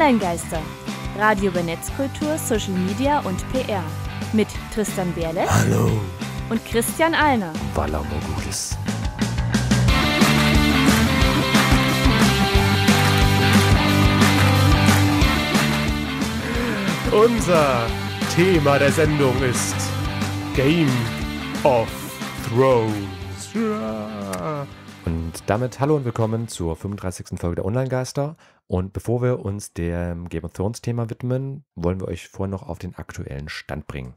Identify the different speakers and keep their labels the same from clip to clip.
Speaker 1: Online-Geister. Radio über Netzkultur, Social Media und PR. Mit Tristan Berle. Hallo. Und Christian Alner. Valamo Gutes.
Speaker 2: Unser Thema der Sendung ist Game of Thrones.
Speaker 1: Ja. Und damit hallo und willkommen zur 35. Folge der Online-Geister. Und bevor wir uns dem Game of Thrones-Thema widmen, wollen wir euch vorher noch auf den aktuellen Stand
Speaker 2: bringen.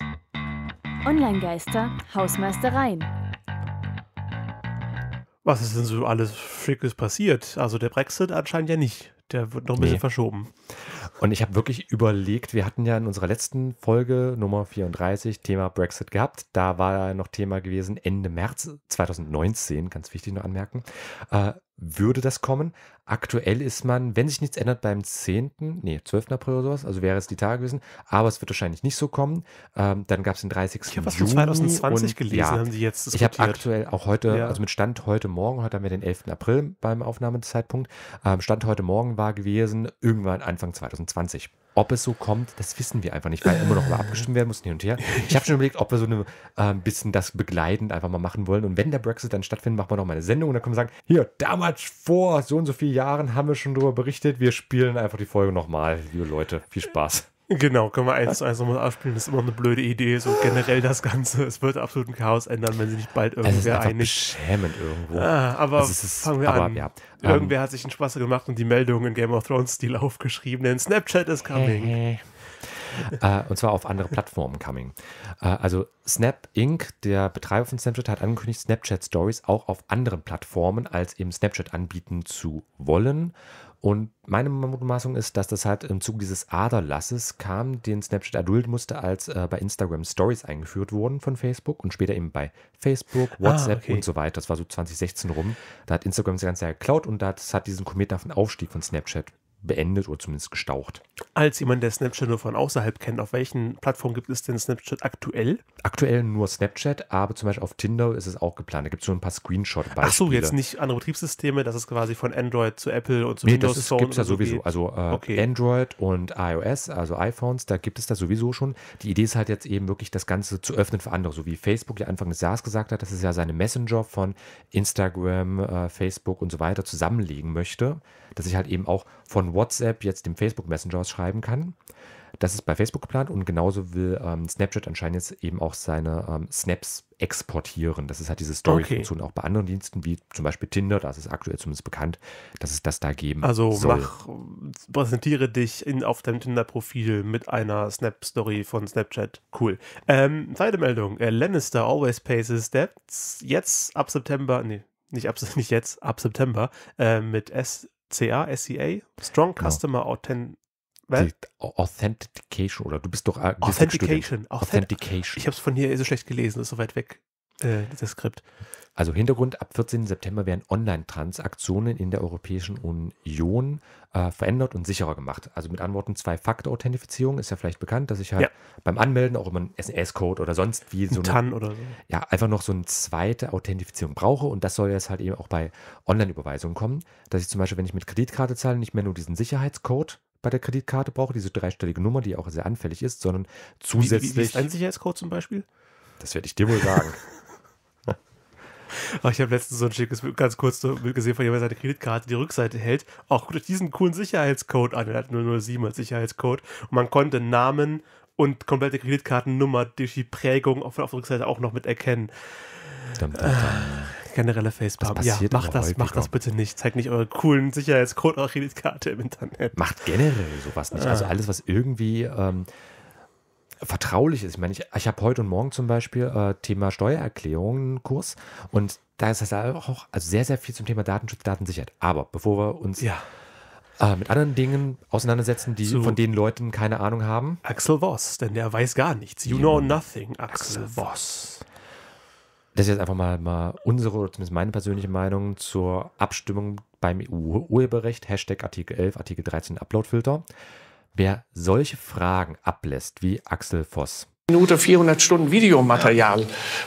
Speaker 2: Online-Geister, Hausmeistereien. Was ist denn so alles Schickes passiert? Also der Brexit anscheinend ja nicht. Der wird noch ein nee. bisschen
Speaker 1: verschoben. Und ich habe wirklich überlegt, wir hatten ja in unserer letzten Folge Nummer 34 Thema Brexit gehabt. Da war noch Thema gewesen Ende März 2019, ganz wichtig noch anmerken. Äh, würde das kommen. Aktuell ist man, wenn sich nichts ändert, beim 10., nee, 12. April oder sowas, also wäre es die Tage gewesen, aber es wird wahrscheinlich nicht so kommen. Ähm, dann gab es den 30. Ich habe was von 2020 und, gelesen, ja, haben sie jetzt diskutiert. Ich habe aktuell auch heute, ja. also mit Stand heute Morgen, heute haben wir den 11. April beim Aufnahmezeitpunkt, ähm, Stand heute Morgen war gewesen, irgendwann Anfang 2020. Ob es so kommt, das wissen wir einfach nicht, weil immer noch mal abgestimmt werden muss hin und her. Ich habe schon überlegt, ob wir so ein äh, bisschen das begleitend einfach mal machen wollen. Und wenn der Brexit dann stattfindet, machen wir noch mal eine Sendung und dann können wir sagen, hier, damals vor so und so vielen Jahren haben wir schon darüber berichtet. Wir spielen einfach die Folge nochmal, liebe Leute. Viel Spaß.
Speaker 2: Genau, können wir eins zu eins nochmal abspielen. Das ist immer eine blöde Idee. So generell das Ganze. Es wird absolut ein Chaos ändern, wenn sie nicht bald irgendwer Das ist einig. Beschämend irgendwo. Ah, aber also ist, fangen wir aber, an. Ja. Irgendwer um, ähm. hat sich einen Spaß gemacht und die Meldung in Game of Thrones-Stil aufgeschrieben, denn Snapchat is coming. Hey, äh. hey
Speaker 1: äh, und zwar auf andere Plattformen coming. Äh, also Snap Inc., der Betreiber von Snapchat, hat angekündigt, Snapchat Stories auch auf anderen Plattformen als eben Snapchat anbieten zu wollen. Und meine Mutmaßung ist, dass das halt im Zuge dieses Aderlasses kam, den Snapchat erdulden musste, als äh, bei Instagram Stories eingeführt wurden von Facebook und später eben bei Facebook, ah, WhatsApp ah, okay. und so weiter. Das war so 2016 rum. Da hat Instagram das ganze Jahr geklaut und das hat diesen Kometen auf den Aufstieg von Snapchat beendet oder zumindest gestaucht.
Speaker 2: Als jemand, der Snapchat nur von außerhalb kennt, auf welchen Plattformen gibt es denn Snapchat aktuell?
Speaker 1: Aktuell nur
Speaker 2: Snapchat, aber zum Beispiel auf Tinder ist es auch geplant. Da gibt es so ein paar
Speaker 1: Screenshot-Beispiele. Achso, jetzt nicht
Speaker 2: andere Betriebssysteme, das ist quasi von Android zu Apple und zu nee, Windows das gibt es ja sowieso. Geht. Also
Speaker 1: äh, okay. Android und iOS, also iPhones, da gibt es das sowieso schon. Die Idee ist halt jetzt eben wirklich, das Ganze zu öffnen für andere. So wie Facebook ja Anfang des Jahres gesagt hat, dass es ja seine Messenger von Instagram, äh, Facebook und so weiter zusammenlegen möchte. Dass ich halt eben auch von WhatsApp jetzt dem Facebook Messenger schreiben kann. Das ist bei Facebook geplant und genauso will ähm, Snapchat anscheinend jetzt eben auch seine ähm, Snaps exportieren. Das ist halt diese Story-Funktion okay. auch bei anderen Diensten, wie zum Beispiel Tinder, das ist aktuell zumindest bekannt, dass es das da geben Also soll.
Speaker 2: Also präsentiere dich in, auf deinem Tinder-Profil mit einer Snap-Story von Snapchat. Cool. Ähm, zweite Meldung, äh, Lannister always pays his debts. Jetzt ab September, nee, nicht, ab, nicht jetzt, ab September äh, mit S CA, SEA, Strong genau. Customer Authent
Speaker 1: Authentication oder du bist doch äh, Authentication. Authentication.
Speaker 2: Ich habe es von hier eh so schlecht gelesen, ist so weit weg
Speaker 1: äh, das Skript. Also Hintergrund, ab 14. September werden Online-Transaktionen in der Europäischen Union äh, verändert und sicherer gemacht. Also mit Antworten Zwei-Faktor-Authentifizierung ist ja vielleicht bekannt, dass ich halt ja. beim Anmelden auch immer einen sns code oder sonst wie so ein TAN oder so. Ja, einfach noch so eine zweite Authentifizierung brauche und das soll jetzt halt eben auch bei Online-Überweisungen kommen, dass ich zum Beispiel, wenn ich mit Kreditkarte zahle, nicht mehr nur diesen Sicherheitscode bei der Kreditkarte brauche, diese dreistellige Nummer, die auch sehr anfällig ist, sondern zusätzlich. Wie, wie, wie ist ein
Speaker 2: Sicherheitscode zum Beispiel? Das werde ich dir wohl sagen. ich habe letztens so ein schickes, ganz kurz so gesehen von jemandem, der seine Kreditkarte die Rückseite hält, auch durch diesen coolen Sicherheitscode an. Er hat 007 als Sicherheitscode. Und man konnte Namen und komplette Kreditkartennummer durch die Prägung auf, auf der Rückseite auch noch mit erkennen. Dum, dum, äh, generelle Facepalm. Ja, macht das, macht das bitte nicht. Zeigt nicht eure coolen Sicherheitscode eurer Kreditkarte im Internet. Macht generell sowas nicht. Also ah. alles,
Speaker 1: was irgendwie ähm, vertraulich ist. Ich meine, ich, ich habe heute und morgen zum Beispiel äh, Thema Steuererklärungen Kurs und da ist das auch also sehr, sehr viel zum Thema Datenschutz, Datensicherheit. Aber bevor wir uns ja. äh, mit anderen Dingen auseinandersetzen, die so. von denen Leuten keine Ahnung haben. Axel Voss, denn der weiß gar nichts. You ja. know nothing,
Speaker 2: Axel, Axel Voss.
Speaker 1: Das ist jetzt einfach mal, mal unsere oder zumindest meine persönliche Meinung zur Abstimmung beim EU-Urheberrecht. Hashtag Artikel 11, Artikel 13 Uploadfilter. Wer solche Fragen ablässt, wie Axel Voss,
Speaker 2: Minute 400 Stunden Videomaterial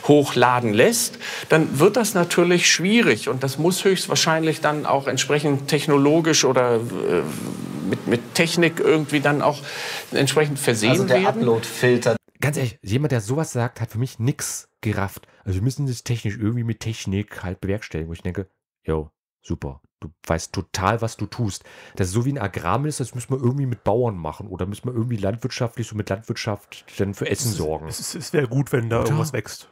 Speaker 2: hochladen lässt, dann wird das natürlich schwierig und das muss höchstwahrscheinlich dann auch entsprechend technologisch oder äh, mit, mit Technik irgendwie dann auch entsprechend versehen also der werden. Upload-Filter. Ganz ehrlich,
Speaker 1: jemand, der sowas sagt, hat für mich nichts gerafft. Also wir müssen das technisch irgendwie mit Technik halt bewerkstelligen, wo ich denke, jo, super du weißt total, was du tust. Das ist so wie ein Agrarminister, das müssen wir irgendwie mit Bauern machen oder müssen wir irgendwie landwirtschaftlich so mit Landwirtschaft dann für Essen sorgen. Es,
Speaker 2: es wäre gut, wenn da oder? irgendwas wächst.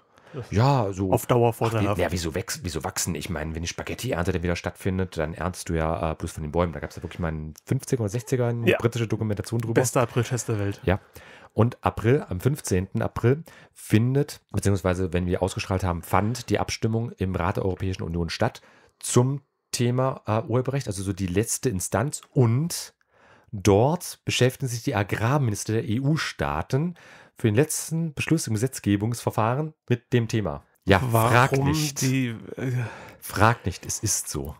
Speaker 2: Ja, so. Auf Dauer vorteilhaft. ja, wieso,
Speaker 1: wächst, wieso wachsen? Ich meine, wenn die Spaghetti-Ernte dann wieder stattfindet, dann erntst du ja äh, bloß von den Bäumen. Da gab es ja wirklich mal in 50er oder 60er eine ja. britische Dokumentation drüber. Bester April-Test der Welt. Ja. Und April, am 15. April, findet, beziehungsweise wenn wir ausgestrahlt haben, fand die Abstimmung im Rat der Europäischen Union statt zum Thema äh, Urheberrecht, also so die letzte Instanz. Und dort beschäftigen sich die Agrarminister der EU-Staaten für den letzten Beschluss im Gesetzgebungsverfahren mit dem Thema. Ja, Warum frag nicht.
Speaker 2: Die, äh,
Speaker 1: frag nicht, es ist so.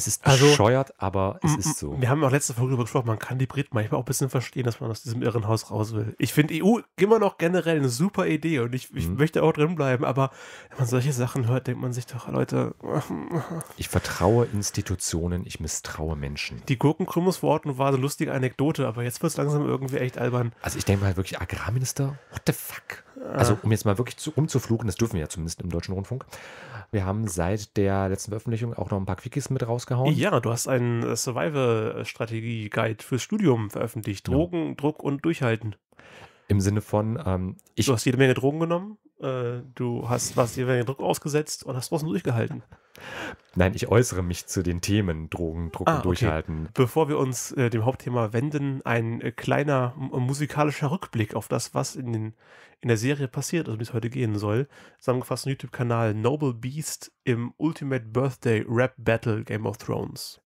Speaker 1: Es ist also, bescheuert, aber es ist so. Wir
Speaker 2: haben auch letzte Folge darüber gesprochen, man kann die Briten manchmal auch ein bisschen verstehen, dass man aus diesem Irrenhaus raus will. Ich finde EU immer noch generell eine super Idee und ich, ich mhm. möchte auch drinbleiben, aber wenn man solche Sachen hört, denkt man sich doch, Leute.
Speaker 1: ich vertraue Institutionen, ich misstraue Menschen.
Speaker 2: Die Gurkenkrümmungsworten worten war eine lustige Anekdote, aber jetzt wird es langsam irgendwie echt albern. Also ich denke mal wirklich, Agrarminister, what the fuck? Also
Speaker 1: um jetzt mal wirklich zu, umzufluchen, das dürfen wir ja zumindest im Deutschen Rundfunk. Wir haben seit der letzten Veröffentlichung auch noch ein paar Quickies mit rausgehauen.
Speaker 2: Ja, du hast einen äh, Survival-Strategie-Guide fürs Studium veröffentlicht. Drogen, ja. Druck und Durchhalten. Im Sinne von, ähm, ich. Du hast jede Menge Drogen genommen? Äh, du hast was dir den Druck ausgesetzt und hast draußen durchgehalten.
Speaker 1: Nein, ich äußere mich zu den Themen Drogen, Druck ah, und Durchhalten. Okay.
Speaker 2: Bevor wir uns äh, dem Hauptthema wenden, ein äh, kleiner äh, musikalischer Rückblick auf das, was in, den, in der Serie passiert, also wie es heute gehen soll. Zusammengefasst YouTube-Kanal Noble Beast im Ultimate Birthday Rap Battle Game of Thrones.